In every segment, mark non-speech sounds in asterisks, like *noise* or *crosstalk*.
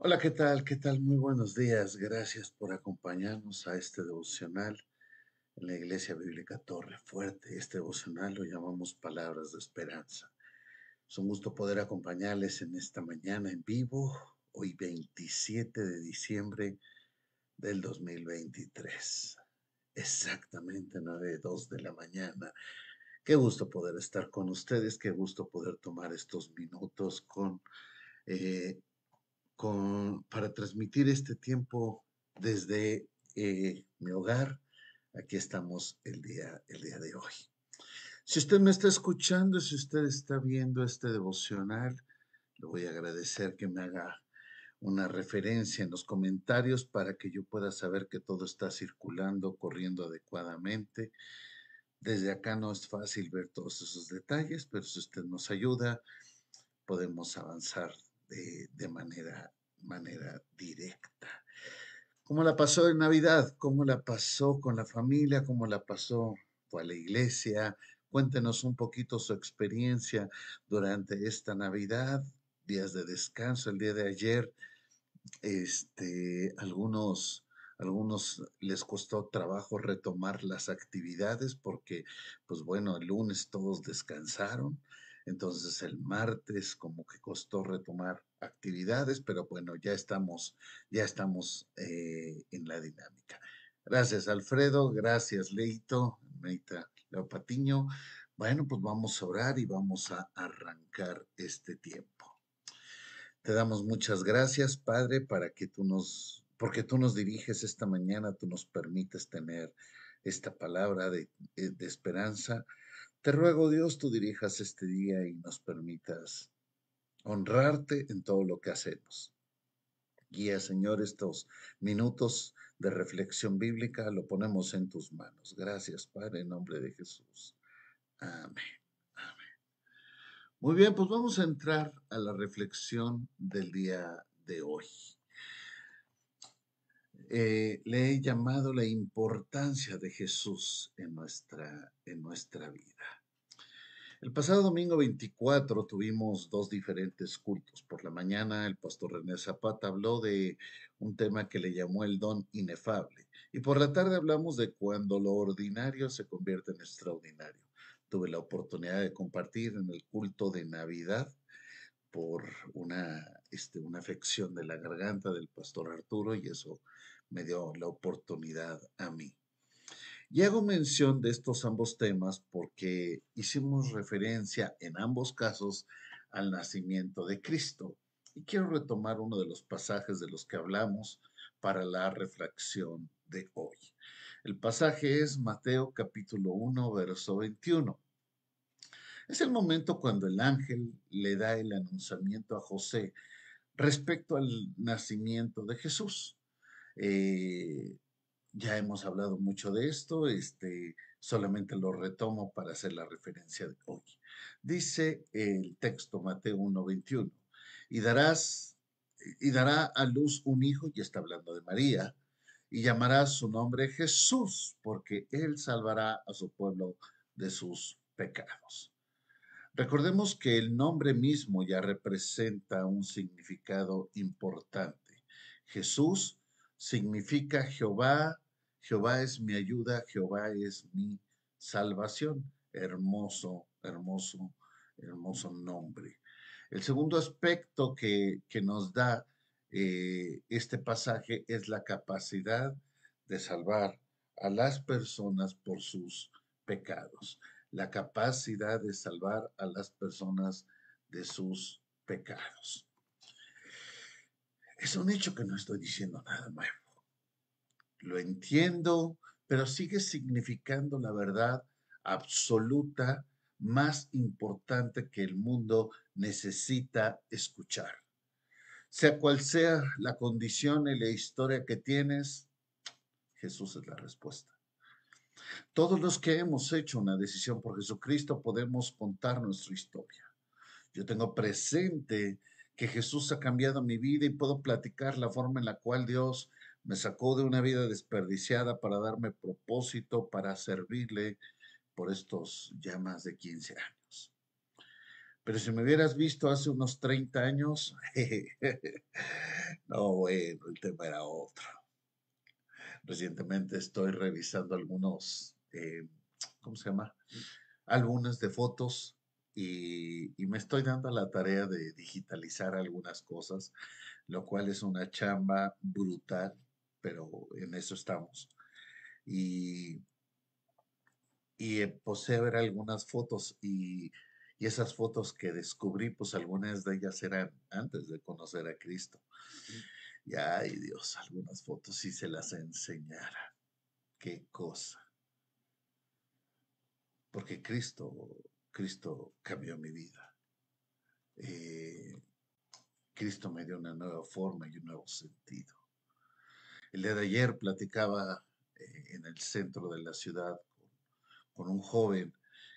Hola, ¿qué tal? ¿Qué tal? Muy buenos días. Gracias por acompañarnos a este devocional en la Iglesia Bíblica Torre Fuerte. Este devocional lo llamamos Palabras de Esperanza. Es un gusto poder acompañarles en esta mañana en vivo, hoy 27 de diciembre del 2023. Exactamente dos de la mañana. Qué gusto poder estar con ustedes, qué gusto poder tomar estos minutos con eh, para transmitir este tiempo desde eh, mi hogar. Aquí estamos el día, el día de hoy. Si usted me está escuchando, si usted está viendo este devocional, le voy a agradecer que me haga una referencia en los comentarios para que yo pueda saber que todo está circulando, corriendo adecuadamente. Desde acá no es fácil ver todos esos detalles, pero si usted nos ayuda, podemos avanzar de, manera, manera directa. ¿Cómo la pasó en Navidad? ¿Cómo la pasó con la familia? ¿Cómo la pasó? a la iglesia? Cuéntenos un poquito su experiencia durante esta Navidad, días de descanso, el día de ayer. Este, algunos, algunos les costó trabajo retomar las actividades porque, pues bueno, el lunes todos descansaron, entonces el martes como que costó retomar actividades, pero bueno, ya estamos, ya estamos eh, en la dinámica. Gracias Alfredo, gracias Leito, Meita Leopatiño. Bueno, pues vamos a orar y vamos a arrancar este tiempo. Te damos muchas gracias, Padre, para que tú nos, porque tú nos diriges esta mañana, tú nos permites tener esta palabra de, eh, de esperanza te ruego, Dios, tú dirijas este día y nos permitas honrarte en todo lo que hacemos. Guía, Señor, estos minutos de reflexión bíblica, lo ponemos en tus manos. Gracias, Padre, en nombre de Jesús. Amén. Amén. Muy bien, pues vamos a entrar a la reflexión del día de hoy. Eh, le he llamado la importancia de Jesús en nuestra, en nuestra vida. El pasado domingo 24 tuvimos dos diferentes cultos. Por la mañana el pastor René Zapata habló de un tema que le llamó el don inefable. Y por la tarde hablamos de cuando lo ordinario se convierte en extraordinario. Tuve la oportunidad de compartir en el culto de Navidad por una, este, una afección de la garganta del pastor Arturo y eso me dio la oportunidad a mí. Y hago mención de estos ambos temas porque hicimos referencia en ambos casos al nacimiento de Cristo. Y quiero retomar uno de los pasajes de los que hablamos para la refracción de hoy. El pasaje es Mateo capítulo 1, verso 21. Es el momento cuando el ángel le da el anunciamiento a José respecto al nacimiento de Jesús. Eh, ya hemos hablado mucho de esto, este, solamente lo retomo para hacer la referencia de hoy. Dice el texto Mateo 1.21, y darás, y dará a luz un hijo, y está hablando de María, y llamará su nombre Jesús, porque él salvará a su pueblo de sus pecados. Recordemos que el nombre mismo ya representa un significado importante. Jesús significa Jehová, Jehová es mi ayuda, Jehová es mi salvación. Hermoso, hermoso, hermoso nombre. El segundo aspecto que, nos da eh, este pasaje es la capacidad de salvar a las personas por sus pecados, la capacidad de salvar a las personas de sus pecados. Es un hecho que no estoy diciendo nada nuevo. Lo entiendo, pero sigue significando la verdad absoluta más importante que el mundo necesita escuchar. Sea cual sea la condición y la historia que tienes, Jesús es la respuesta. Todos los que hemos hecho una decisión por Jesucristo podemos contar nuestra historia. Yo tengo presente que Jesús ha cambiado mi vida y puedo platicar la forma en la cual Dios me sacó de una vida desperdiciada para darme propósito, para servirle por estos ya más de 15 años. Pero si me hubieras visto hace unos 30 años, *laughs* no, bueno, el tema era otro. Recientemente estoy revisando algunos, eh, ¿cómo se llama? Álbumes de fotos y, me estoy dando la tarea de digitalizar algunas cosas, lo cual es una chamba brutal, pero en eso estamos. Y, y eh, posee ver algunas fotos y, y esas fotos que descubrí, pues algunas de ellas eran antes de conocer a Cristo. Y ay Dios, algunas fotos si se las enseñara. Qué cosa. Porque Cristo Cristo cambió mi vida. Eh, Cristo me dio una nueva forma y un nuevo sentido. El día de ayer platicaba eh, en el centro de la ciudad con, un joven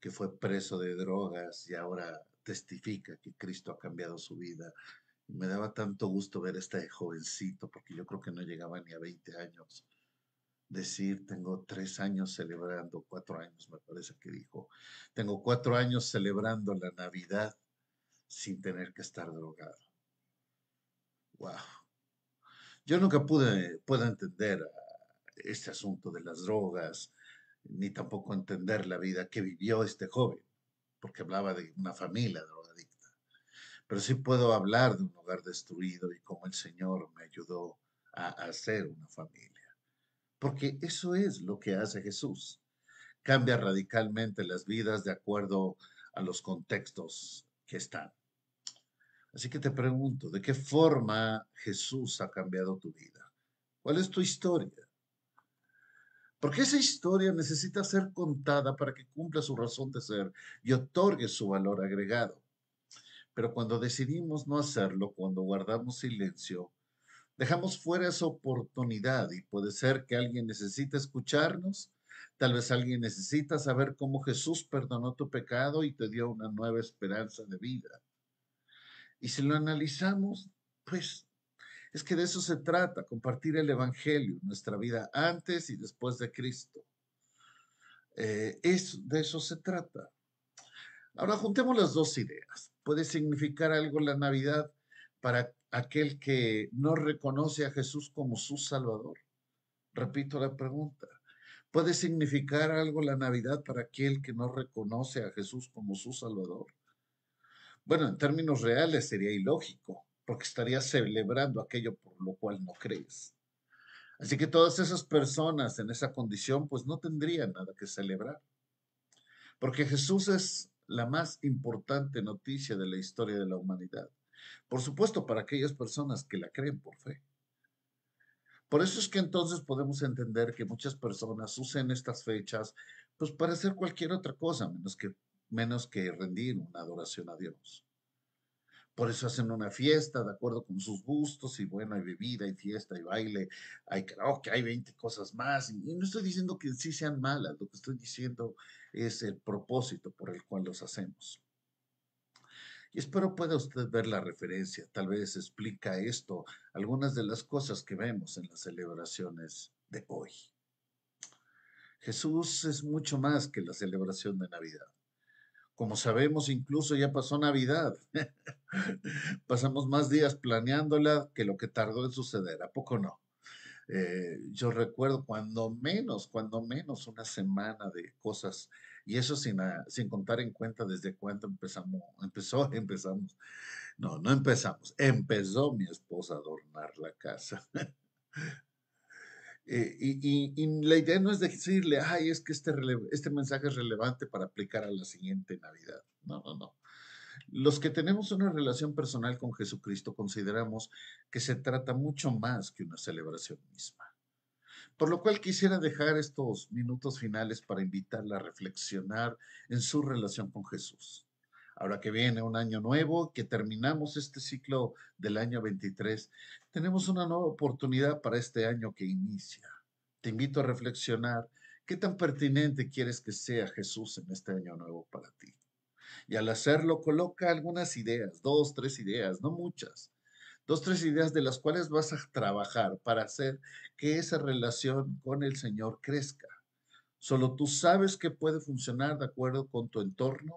que fue preso de drogas y ahora testifica que Cristo ha cambiado su vida. me daba tanto gusto ver a este jovencito, porque yo creo que no llegaba ni a 20 años, decir, tengo tres años celebrando, cuatro años me parece que dijo, tengo cuatro años celebrando la Navidad sin tener que estar drogado. ¡Wow! Yo nunca pude, puedo entender este asunto de las drogas, ni tampoco entender la vida que vivió este joven, porque hablaba de una familia drogadicta. Pero sí puedo hablar de un hogar destruido y cómo el Señor me ayudó a hacer una familia porque eso es lo que hace Jesús. Cambia radicalmente las vidas de acuerdo a los contextos que están. Así que te pregunto, ¿de qué forma Jesús ha cambiado tu vida? ¿Cuál es tu historia? Porque esa historia necesita ser contada para que cumpla su razón de ser y otorgue su valor agregado. Pero cuando decidimos no hacerlo, cuando guardamos silencio, Dejamos fuera esa oportunidad y puede ser que alguien necesite escucharnos, tal vez alguien necesita saber cómo Jesús perdonó tu pecado y te dio una nueva esperanza de vida. Y si lo analizamos, pues es que de eso se trata, compartir el Evangelio, nuestra vida antes y después de Cristo. Eh, es, de eso se trata. Ahora juntemos las dos ideas. Puede significar algo la Navidad para aquel que no reconoce a Jesús como su Salvador? Repito la pregunta. ¿Puede significar algo la Navidad para aquel que no reconoce a Jesús como su Salvador? Bueno, en términos reales sería ilógico, porque estarías celebrando aquello por lo cual no crees. Así que todas esas personas en esa condición pues no tendrían nada que celebrar, porque Jesús es la más importante noticia de la historia de la humanidad. Por supuesto, para aquellas personas que la creen por fe. Por eso es que entonces podemos entender que muchas personas usen estas fechas pues para hacer cualquier otra cosa, menos que, menos que rendir una adoración a Dios. Por eso hacen una fiesta de acuerdo con sus gustos y bueno, hay bebida, hay fiesta, hay baile, hay que hay 20 cosas más. Y no estoy diciendo que sí sean malas, lo que estoy diciendo es el propósito por el cual los hacemos. Y espero pueda usted ver la referencia, tal vez explica esto, algunas de las cosas que vemos en las celebraciones de hoy. Jesús es mucho más que la celebración de Navidad. Como sabemos, incluso ya pasó Navidad. *laughs* Pasamos más días planeándola que lo que tardó en suceder, ¿a poco no? Eh, yo recuerdo cuando menos, cuando menos una semana de cosas y eso sin, ah, sin contar en cuenta desde cuándo empezamos, empezó, *laughs* empezamos, no, no empezamos, empezó mi esposa a adornar la casa. *laughs* Eh, y, la idea no es decirle, ay, es que este, este mensaje es relevante para aplicar a la siguiente Navidad. No, no, no. Los que tenemos una relación personal con Jesucristo consideramos que se trata mucho más que una celebración misma. Por lo cual quisiera dejar estos minutos finales para invitarla a reflexionar en su relación con Jesús. Ahora que viene un año nuevo, que terminamos este ciclo del año 23, tenemos una nueva oportunidad para este año que inicia. Te invito a reflexionar qué tan pertinente quieres que sea Jesús en este año nuevo para ti. Y al hacerlo, coloca algunas ideas, dos, tres ideas, no muchas, dos, tres ideas de las cuales vas a trabajar para hacer que esa relación con el Señor crezca. Solo tú sabes que puede funcionar de acuerdo con tu entorno.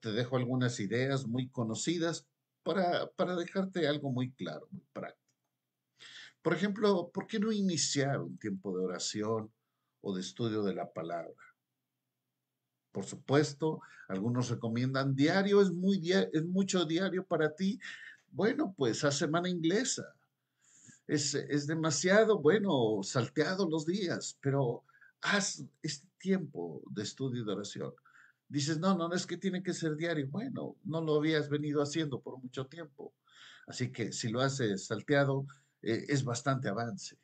Te, dejo algunas ideas muy conocidas para, para dejarte algo muy claro, muy práctico. Por ejemplo, ¿por qué no iniciar un tiempo de oración o de estudio de la palabra? Por supuesto, algunos recomiendan diario, es, muy diario, es mucho diario para ti, bueno, pues a semana inglesa. Es, demasiado, bueno, salteado los días, pero haz este tiempo de estudio y de oración. Dices, no, no, es que tiene que ser diario. Bueno, no lo habías venido haciendo por mucho tiempo. Así que si lo haces salteado, eh, es bastante avance.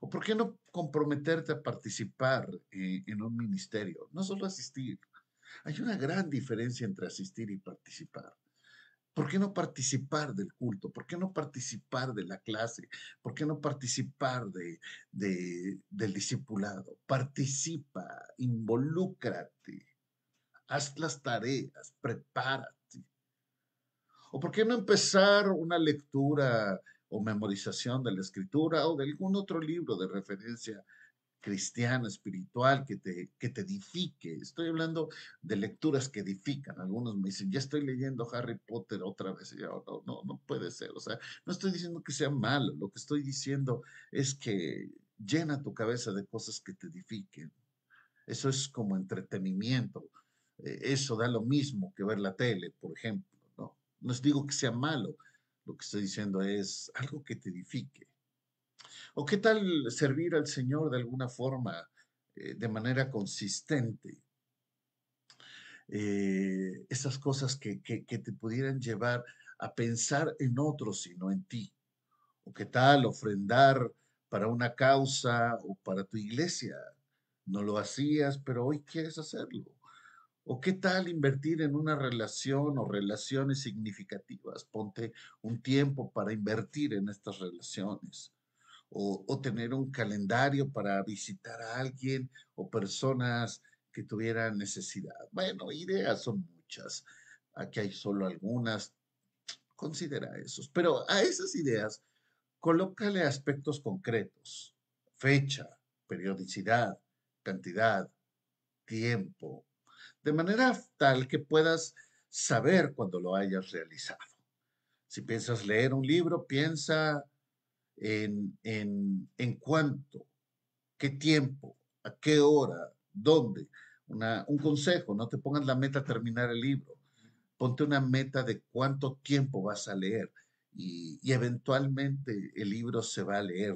¿O por qué no comprometerte a participar eh, en un ministerio? No solo asistir. Hay una gran diferencia entre asistir y participar. ¿Por qué no participar del culto? ¿Por qué no participar de la clase? ¿Por qué no participar de, del discipulado? Participa, involúcrate, haz las tareas, prepárate. ¿O por qué no empezar una lectura o memorización de la escritura o de algún otro libro de referencia cristiano, espiritual, que te, te edifique. Estoy hablando de lecturas que edifican. Algunos me dicen, ya estoy leyendo Harry Potter otra vez. no, no, puede ser. O sea, no estoy diciendo que sea malo. Lo que estoy diciendo es que llena tu cabeza de cosas que te edifiquen. Eso es como entretenimiento. Eh, eso da lo mismo que ver la tele, por ejemplo. No, les digo que sea malo. Lo que estoy diciendo es algo que te edifique. ¿O qué tal servir al Señor de alguna forma, eh, de manera consistente? Eh, esas cosas que, que, te pudieran llevar a pensar en otros y no en ti. ¿O qué tal ofrendar para una causa o para tu iglesia? No lo hacías, pero hoy quieres hacerlo. ¿O qué tal invertir en una relación o relaciones significativas? Ponte un tiempo para invertir en estas relaciones o, tener un calendario para visitar a alguien o personas que tuvieran necesidad. Bueno, ideas son muchas. Aquí hay solo algunas. Considera esos. Pero a esas ideas, colócale aspectos concretos. Fecha, periodicidad, cantidad, tiempo. De manera tal que puedas saber cuando lo hayas realizado. Si piensas leer un libro, piensa en, en, en cuánto, qué tiempo, a qué hora, dónde. un consejo, no te pongas la meta terminar el libro, ponte una meta de cuánto tiempo vas a leer y, eventualmente el libro se va a leer,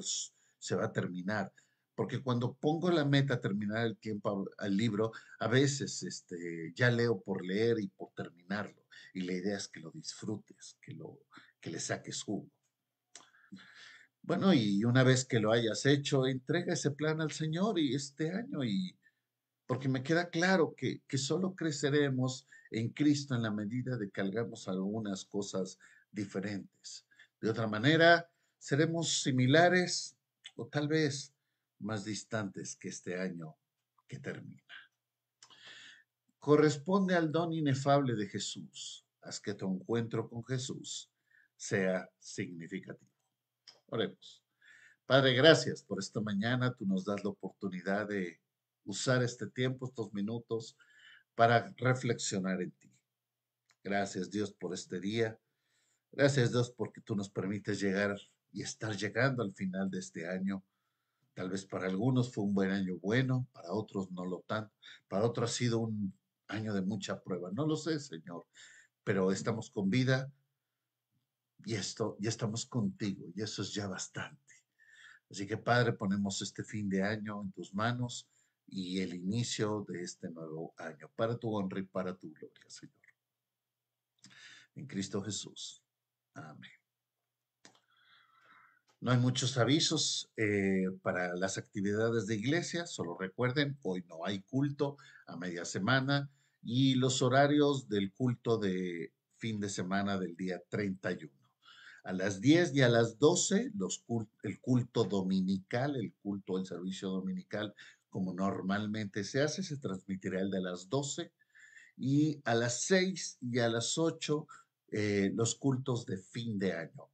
se va a terminar. Porque cuando pongo la meta terminar el tiempo al libro, a veces este, ya leo por leer y por terminarlo. Y la idea es que lo disfrutes, que, lo, que le saques jugo. Bueno, y una vez que lo hayas hecho, entrega ese plan al Señor y este año, y porque me queda claro que, que solo creceremos en Cristo en la medida de que hagamos algunas cosas diferentes. De otra manera, seremos similares o tal vez más distantes que este año que termina. Corresponde al don inefable de Jesús. Haz que tu encuentro con Jesús sea significativo. Oremos. Padre, gracias por esta mañana. Tú nos das la oportunidad de usar este tiempo, estos minutos, para reflexionar en ti. Gracias Dios por este día. Gracias Dios porque tú nos permites llegar y estar llegando al final de este año. Tal vez para algunos fue un buen año bueno, para otros no lo tanto, para otros ha sido un año de mucha prueba. No lo sé, Señor, pero estamos con vida, y esto, ya estamos contigo y eso es ya bastante. Así que Padre, ponemos este fin de año en tus manos y el inicio de este nuevo año para tu honra y para tu gloria, Señor. En Cristo Jesús. Amén. No hay muchos avisos eh, para las actividades de iglesia, solo recuerden, hoy no hay culto a media semana y los horarios del culto de fin de semana del día 31. A las 10 y a las 12, los el culto dominical, el culto del servicio dominical, como normalmente se hace, se transmitirá el de las 12. Y a las 6 y a las 8, eh, los cultos de fin de año.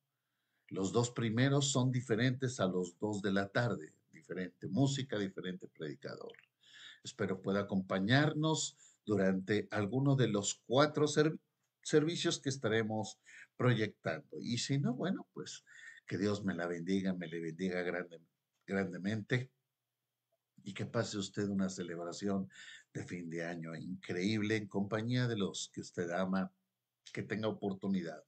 Los dos primeros son diferentes a los dos de la tarde, diferente música, diferente predicador. Espero pueda acompañarnos durante alguno de los cuatro servicios que estaremos proyectando. Y si no, bueno, pues que Dios me la bendiga, me le bendiga grandemente y que pase usted una celebración de fin de año increíble en compañía de los que usted ama, que tenga oportunidad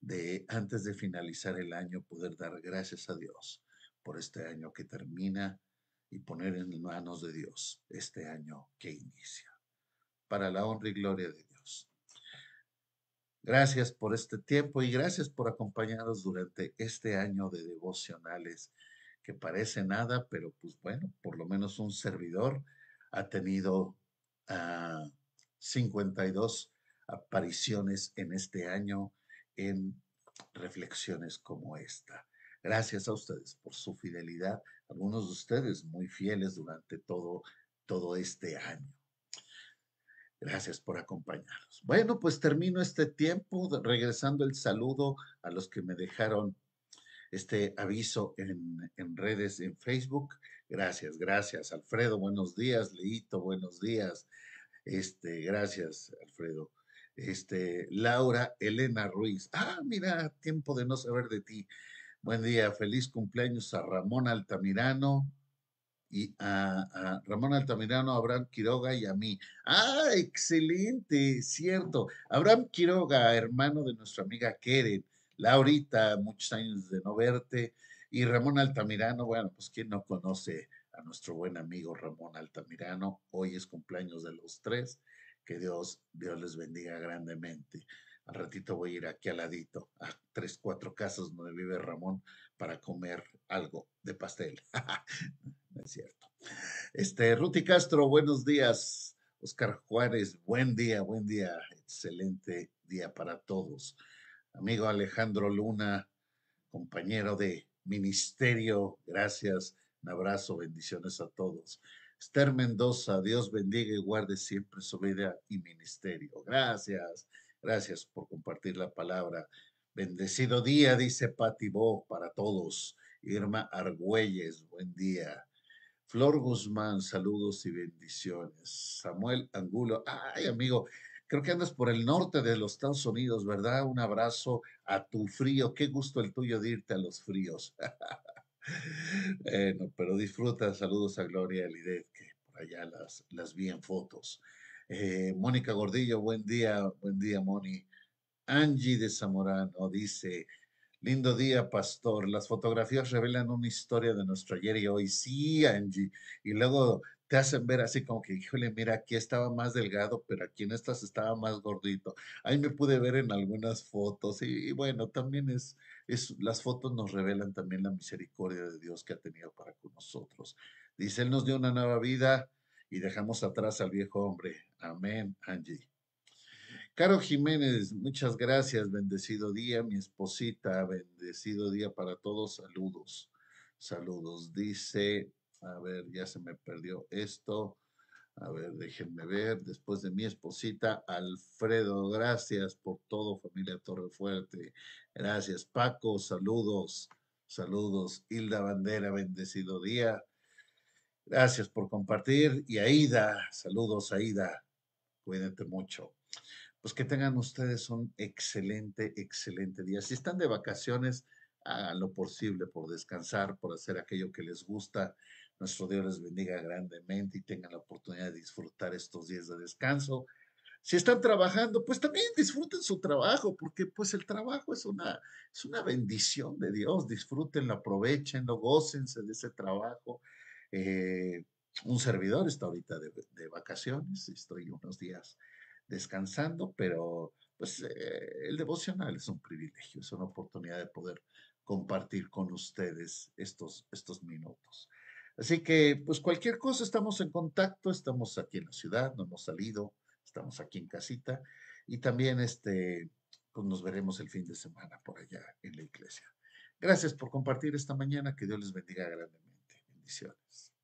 de antes de finalizar el año poder dar gracias a Dios por este año que termina y poner en manos de Dios este año que inicia. Para la honra y gloria de Dios. Gracias por este tiempo y gracias por acompañarnos durante este año de devocionales, que parece nada, pero pues bueno, por lo menos un servidor ha tenido 52 ah, apariciones en este año en reflexiones como esta. Gracias a ustedes por su fidelidad, algunos de ustedes muy fieles durante todo, todo este año. Gracias por acompañarnos. Bueno, pues termino este tiempo regresando el saludo a los que me dejaron este aviso en, en, redes, en Facebook. Gracias, gracias, Alfredo. Buenos días, Leito. Buenos días. Este, gracias, Alfredo. Este, Laura Elena Ruiz. Ah, mira, tiempo de no saber de ti. Buen día, feliz cumpleaños a Ramón Altamirano, y a, Ramón Altamirano, Abraham Quiroga y a mí. Ah, excelente, cierto. Abraham Quiroga, hermano de nuestra amiga Keren, Laurita, muchos años de no verte, y Ramón Altamirano, bueno, pues quién no conoce a nuestro buen amigo Ramón Altamirano, hoy es cumpleaños de los tres, que Dios, Dios les bendiga grandemente. Al ratito voy a ir aquí al ladito, a tres, cuatro casas donde vive Ramón, para comer algo de pastel. *laughs* es cierto. Este, Ruti Castro, buenos días. Oscar Juárez, buen día, buen día. Excelente día para todos. Amigo Alejandro Luna, compañero de ministerio, gracias. Un abrazo, bendiciones a todos. Esther Mendoza, Dios bendiga y guarde siempre su vida y ministerio. Gracias, gracias por compartir la palabra. Bendecido día, dice Bo, para todos. Irma Argüelles, buen día. Flor Guzmán, saludos y bendiciones. Samuel Angulo, ay amigo, creo que andas por el norte de los Estados Unidos, ¿verdad? Un abrazo a tu frío, qué gusto el tuyo de irte a los fríos. *laughs* bueno, pero disfruta, saludos a Gloria Lidez, que por allá las, las vi en fotos. Eh, Mónica Gordillo, buen día, buen día, Moni. Angie de Zamorano dice, lindo día, pastor. Las fotografías revelan una historia de nuestro ayer y hoy. Sí, Angie. Y luego te hacen ver así como que, híjole, mira, aquí estaba más delgado, pero aquí en estas estaba más gordito. Ahí me pude ver en algunas fotos y, bueno, también es, es, las fotos nos revelan también la misericordia de Dios que ha tenido para con nosotros. Dice, Él nos dio una nueva vida y dejamos atrás al viejo hombre. Amén, Angie. Caro Jiménez, muchas gracias, bendecido día, mi esposita, bendecido día para todos, saludos, saludos, dice, a ver, ya se me perdió esto, a ver, déjenme ver, después de mi esposita, Alfredo, gracias por todo, familia Torrefuerte, gracias, Paco, saludos, saludos, Hilda Bandera, bendecido día, gracias por compartir, y Aida, saludos, Aida, cuídate mucho pues que tengan ustedes un excelente, excelente día. Si están de vacaciones, hagan lo posible por descansar, por hacer aquello que les gusta. Nuestro Dios les bendiga grandemente y tengan la oportunidad de disfrutar estos días de descanso. Si están trabajando, pues también disfruten su trabajo, porque pues el trabajo es una, es una bendición de Dios. Disfrútenlo, aprovechenlo, gócense de ese trabajo. Eh, un servidor está ahorita de, de vacaciones, estoy unos días descansando, pero pues eh, el devocional es un privilegio, es una oportunidad de poder compartir con ustedes estos, estos minutos. Así que, pues cualquier cosa, estamos en contacto, estamos aquí en la ciudad, no hemos salido, estamos aquí en casita y también este, pues nos veremos el fin de semana por allá en la iglesia. Gracias por compartir esta mañana, que Dios les bendiga grandemente. Bendiciones.